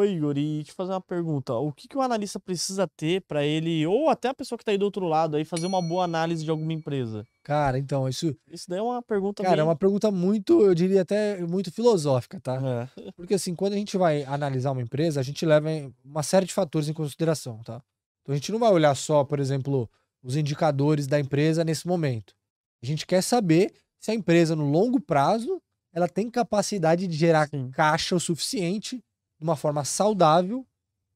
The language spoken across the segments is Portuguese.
Oi, Yuri, e te fazer uma pergunta. O que, que o analista precisa ter para ele, ou até a pessoa que está aí do outro lado, aí fazer uma boa análise de alguma empresa? Cara, então, isso. Isso daí é uma pergunta. Cara, é bem... é uma pergunta muito, eu diria até muito filosófica, tá? É. Porque assim, quando a gente vai analisar uma empresa, a gente leva uma série de fatores em consideração, tá? Então a gente não vai olhar só, por exemplo, os indicadores da empresa nesse momento. A gente quer saber se a empresa, no longo prazo, ela tem capacidade de gerar Sim. caixa o suficiente de uma forma saudável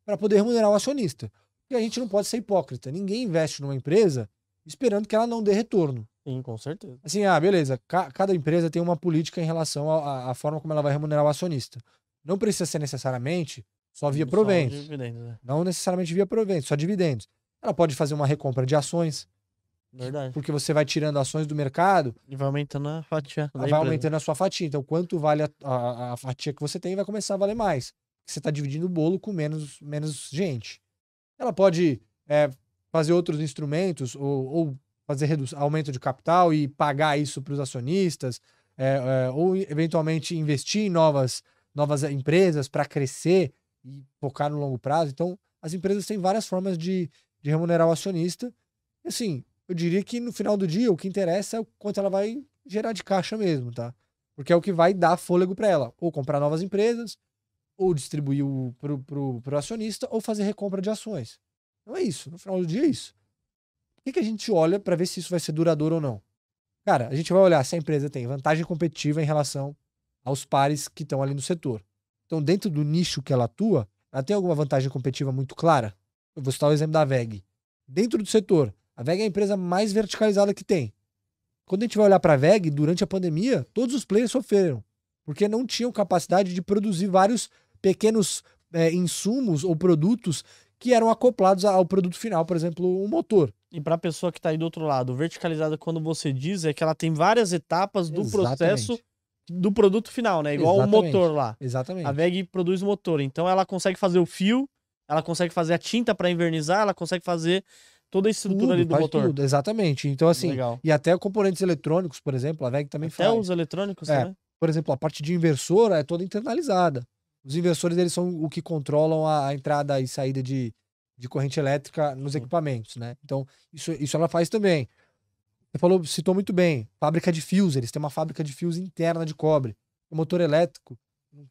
para poder remunerar o acionista. E a gente não pode ser hipócrita. Ninguém investe numa empresa esperando que ela não dê retorno. Sim, com certeza. Assim, ah, beleza. Ca cada empresa tem uma política em relação à forma como ela vai remunerar o acionista. Não precisa ser necessariamente só via proventos. Né? Não necessariamente via proventos, só dividendos. Ela pode fazer uma recompra de ações. Verdade. Porque você vai tirando ações do mercado. E vai aumentando a fatia. Vai empresa. aumentando a sua fatia. Então, quanto vale a, a, a fatia que você tem, vai começar a valer mais que você está dividindo o bolo com menos, menos gente. Ela pode é, fazer outros instrumentos ou, ou fazer aumento de capital e pagar isso para os acionistas, é, é, ou eventualmente investir em novas, novas empresas para crescer e focar no longo prazo. Então, as empresas têm várias formas de, de remunerar o acionista. E, assim, eu diria que no final do dia o que interessa é o quanto ela vai gerar de caixa mesmo, tá? Porque é o que vai dar fôlego para ela, ou comprar novas empresas, ou distribuir para o acionista, ou fazer recompra de ações. Então é isso. No final do dia é isso. O que, que a gente olha para ver se isso vai ser duradouro ou não? Cara, a gente vai olhar se a empresa tem vantagem competitiva em relação aos pares que estão ali no setor. Então, dentro do nicho que ela atua, ela tem alguma vantagem competitiva muito clara? Eu vou citar o exemplo da VEG. Dentro do setor, a VEG é a empresa mais verticalizada que tem. Quando a gente vai olhar para a VEG, durante a pandemia, todos os players sofreram, porque não tinham capacidade de produzir vários pequenos é, insumos ou produtos que eram acoplados ao produto final, por exemplo, um motor. E para a pessoa que está aí do outro lado, verticalizada, quando você diz, é que ela tem várias etapas do Exatamente. processo do produto final, né? Igual o motor lá. Exatamente. A VEG produz o motor, então ela consegue fazer o fio, ela consegue fazer a tinta para invernizar, ela consegue fazer toda a estrutura tudo, ali do motor. Tudo, exatamente. Então, assim, Legal. e até componentes eletrônicos, por exemplo, a VEG também até faz. Até os eletrônicos, é, né? Por exemplo, a parte de inversora é toda internalizada. Os investidores eles são o que controlam a, a entrada e saída de, de corrente elétrica nos Sim. equipamentos, né? Então, isso, isso ela faz também. Você falou, citou muito bem, fábrica de fios, eles têm uma fábrica de fios interna de cobre. O motor elétrico,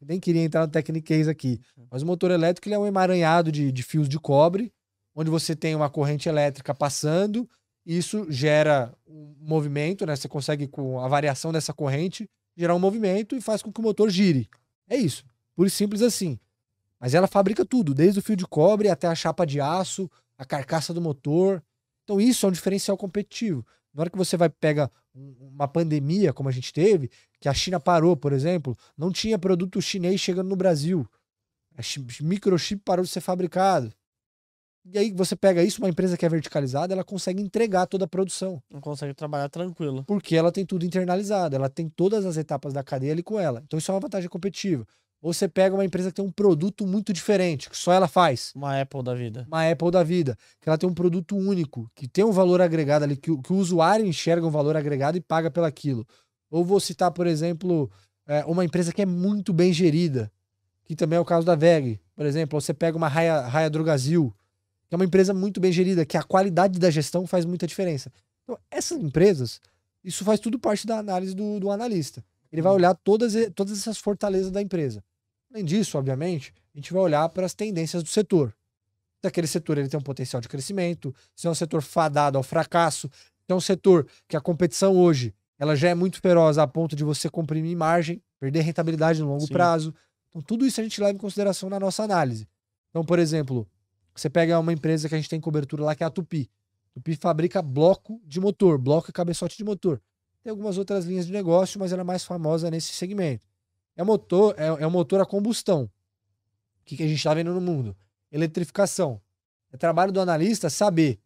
nem queria entrar no techniquez aqui, mas o motor elétrico ele é um emaranhado de, de fios de cobre, onde você tem uma corrente elétrica passando, e isso gera um movimento, né? Você consegue, com a variação dessa corrente, gerar um movimento e faz com que o motor gire. É isso. Puro e simples assim. Mas ela fabrica tudo, desde o fio de cobre até a chapa de aço, a carcaça do motor. Então isso é um diferencial competitivo. Na hora que você vai pega uma pandemia como a gente teve, que a China parou, por exemplo, não tinha produto chinês chegando no Brasil. A microchip parou de ser fabricado. E aí você pega isso, uma empresa que é verticalizada, ela consegue entregar toda a produção. Não consegue trabalhar tranquilo. Porque ela tem tudo internalizado, ela tem todas as etapas da cadeia ali com ela. Então isso é uma vantagem competitiva. Ou você pega uma empresa que tem um produto muito diferente, que só ela faz. Uma Apple da vida. Uma Apple da vida. Que ela tem um produto único, que tem um valor agregado ali, que, que o usuário enxerga um valor agregado e paga pelaquilo. Ou vou citar, por exemplo, é, uma empresa que é muito bem gerida, que também é o caso da VEG. Por exemplo, você pega uma Raia, Raia Drogazil, que é uma empresa muito bem gerida, que a qualidade da gestão faz muita diferença. Então, essas empresas, isso faz tudo parte da análise do, do analista. Ele vai hum. olhar todas, todas essas fortalezas da empresa. Além disso, obviamente, a gente vai olhar para as tendências do setor. Se aquele setor ele tem um potencial de crescimento, se é um setor fadado ao fracasso, se é um setor que a competição hoje ela já é muito feroz a ponto de você comprimir margem, perder rentabilidade no longo Sim. prazo. Então, tudo isso a gente leva em consideração na nossa análise. Então, por exemplo, você pega uma empresa que a gente tem cobertura lá, que é a Tupi. Tupi fabrica bloco de motor, bloco e cabeçote de motor. Tem algumas outras linhas de negócio, mas ela é mais famosa nesse segmento. É motor, é, é um motor a combustão. O que, que a gente está vendo no mundo? Eletrificação. É trabalho do analista saber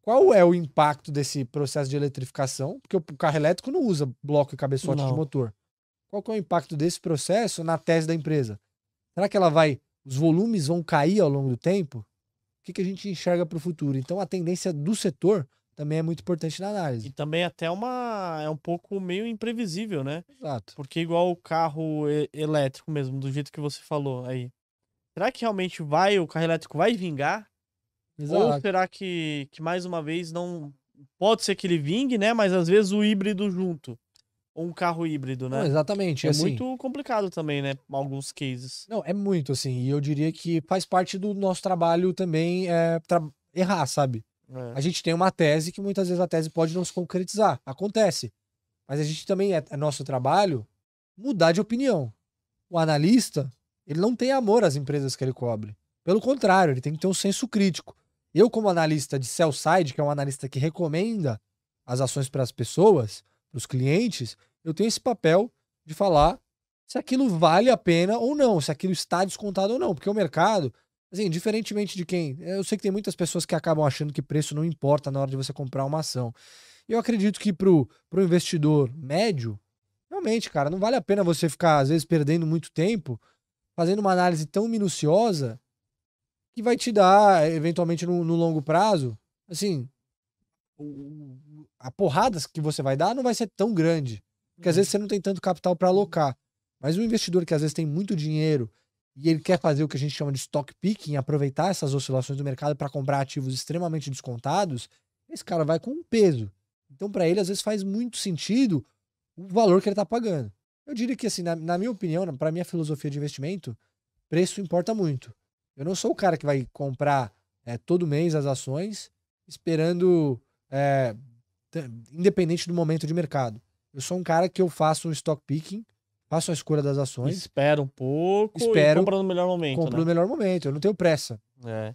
qual é o impacto desse processo de eletrificação, porque o carro elétrico não usa bloco e cabeçote não. de motor. Qual é o impacto desse processo na tese da empresa? Será que ela vai, os volumes vão cair ao longo do tempo? O que, que a gente enxerga para o futuro? Então, a tendência do setor também é muito importante na análise. E também até uma é um pouco meio imprevisível, né? Exato. Porque igual o carro elétrico mesmo, do jeito que você falou aí. Será que realmente vai o carro elétrico vai vingar? Exato. Ou será que, que mais uma vez não pode ser que ele vingue, né? Mas às vezes o híbrido junto ou um carro híbrido, né? Não, exatamente. É assim, muito complicado também, né? Alguns cases. Não, é muito assim. E eu diria que faz parte do nosso trabalho também é, tra errar, sabe? É. A gente tem uma tese que muitas vezes a tese pode não se concretizar. Acontece. Mas a gente também é, é nosso trabalho mudar de opinião. O analista, ele não tem amor às empresas que ele cobre. Pelo contrário, ele tem que ter um senso crítico. Eu, como analista de sell side, que é um analista que recomenda as ações para as pessoas, para os clientes, eu tenho esse papel de falar se aquilo vale a pena ou não, se aquilo está descontado ou não, porque o mercado Assim, diferentemente de quem. Eu sei que tem muitas pessoas que acabam achando que preço não importa na hora de você comprar uma ação. E eu acredito que para o investidor médio, realmente, cara, não vale a pena você ficar, às vezes, perdendo muito tempo fazendo uma análise tão minuciosa que vai te dar, eventualmente, no, no longo prazo, assim, a porrada que você vai dar não vai ser tão grande. Porque às uhum. vezes você não tem tanto capital para alocar. Mas um investidor que às vezes tem muito dinheiro e ele quer fazer o que a gente chama de stock picking, aproveitar essas oscilações do mercado para comprar ativos extremamente descontados, esse cara vai com um peso. Então, para ele, às vezes faz muito sentido o valor que ele está pagando. Eu diria que, assim, na, na minha opinião, para minha filosofia de investimento, preço importa muito. Eu não sou o cara que vai comprar é, todo mês as ações esperando, é, independente do momento de mercado. Eu sou um cara que eu faço um stock picking faço a escolha das ações. Espero um pouco espero, e no melhor momento. Compro né? no melhor momento, eu não tenho pressa. É.